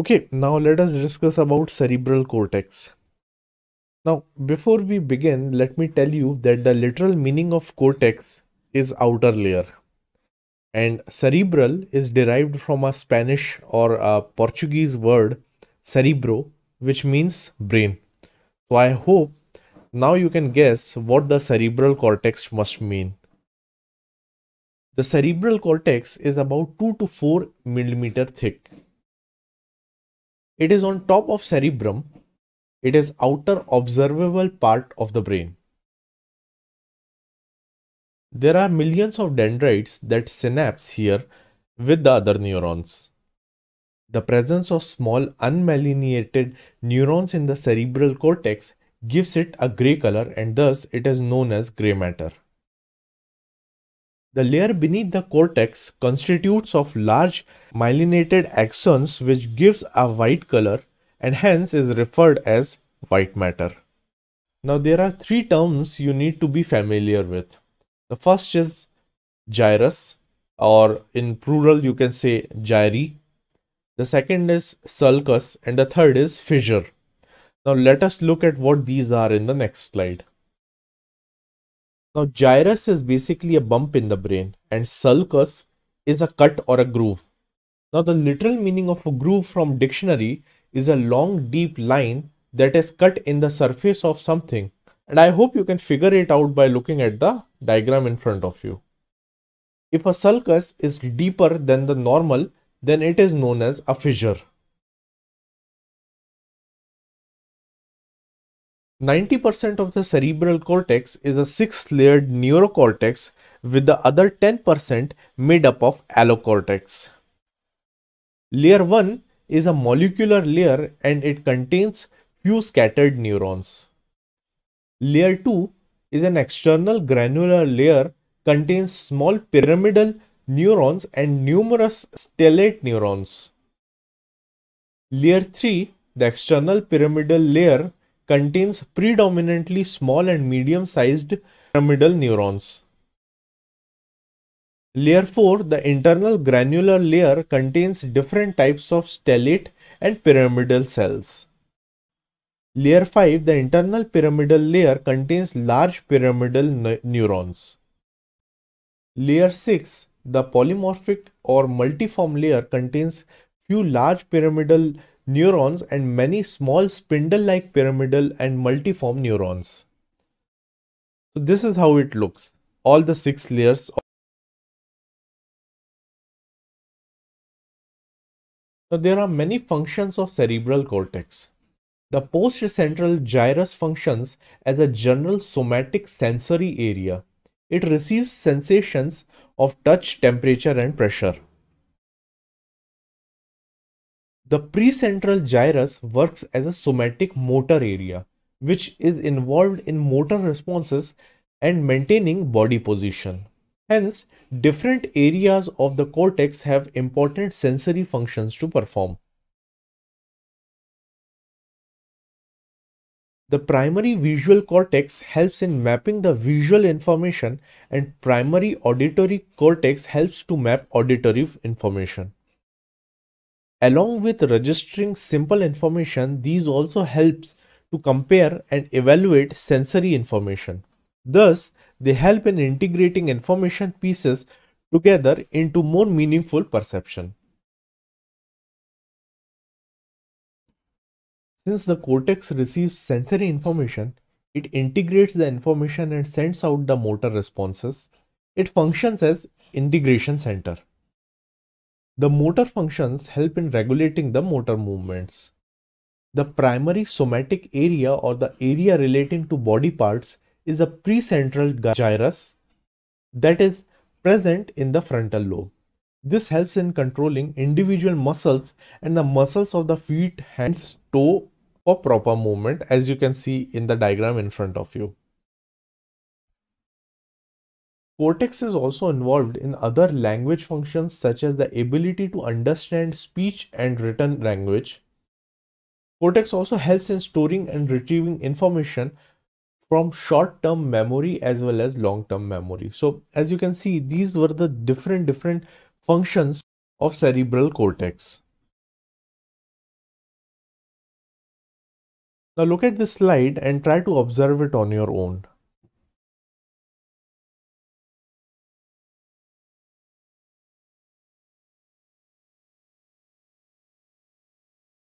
Okay, now let us discuss about cerebral cortex. Now, before we begin, let me tell you that the literal meaning of cortex is outer layer. And cerebral is derived from a Spanish or a Portuguese word, cerebro, which means brain. So I hope now you can guess what the cerebral cortex must mean. The cerebral cortex is about 2 to 4 millimeter thick it is on top of cerebrum. It is outer observable part of the brain. There are millions of dendrites that synapse here with the other neurons. The presence of small unmalleinated neurons in the cerebral cortex gives it a grey color and thus it is known as grey matter. The layer beneath the cortex constitutes of large myelinated axons which gives a white color and hence is referred as white matter. Now there are three terms you need to be familiar with. The first is gyrus or in plural you can say gyri. The second is sulcus and the third is fissure. Now let us look at what these are in the next slide. Now gyrus is basically a bump in the brain and sulcus is a cut or a groove. Now the literal meaning of a groove from dictionary is a long deep line that is cut in the surface of something and I hope you can figure it out by looking at the diagram in front of you. If a sulcus is deeper than the normal then it is known as a fissure. 90% of the cerebral cortex is a six-layered neurocortex with the other 10% made up of allocortex. Layer 1 is a molecular layer and it contains few scattered neurons. Layer 2 is an external granular layer contains small pyramidal neurons and numerous stellate neurons. Layer 3, the external pyramidal layer contains predominantly small and medium-sized pyramidal neurons. Layer 4, the internal granular layer contains different types of stellate and pyramidal cells. Layer 5, the internal pyramidal layer contains large pyramidal ne neurons. Layer 6, the polymorphic or multiform layer contains few large pyramidal neurons and many small spindle-like pyramidal and multiform neurons. So this is how it looks. All the six layers. Now there are many functions of cerebral cortex. The postcentral gyrus functions as a general somatic sensory area. It receives sensations of touch, temperature and pressure. The precentral gyrus works as a somatic motor area, which is involved in motor responses and maintaining body position. Hence, different areas of the cortex have important sensory functions to perform. The primary visual cortex helps in mapping the visual information and primary auditory cortex helps to map auditory information. Along with registering simple information, these also helps to compare and evaluate sensory information. Thus, they help in integrating information pieces together into more meaningful perception. Since the cortex receives sensory information, it integrates the information and sends out the motor responses. It functions as integration center. The motor functions help in regulating the motor movements. The primary somatic area or the area relating to body parts is a precentral gyrus that is present in the frontal lobe. This helps in controlling individual muscles and the muscles of the feet, hands, toe for proper movement as you can see in the diagram in front of you. Cortex is also involved in other language functions such as the ability to understand speech and written language. Cortex also helps in storing and retrieving information from short-term memory as well as long-term memory. So as you can see, these were the different different functions of cerebral cortex. Now look at this slide and try to observe it on your own.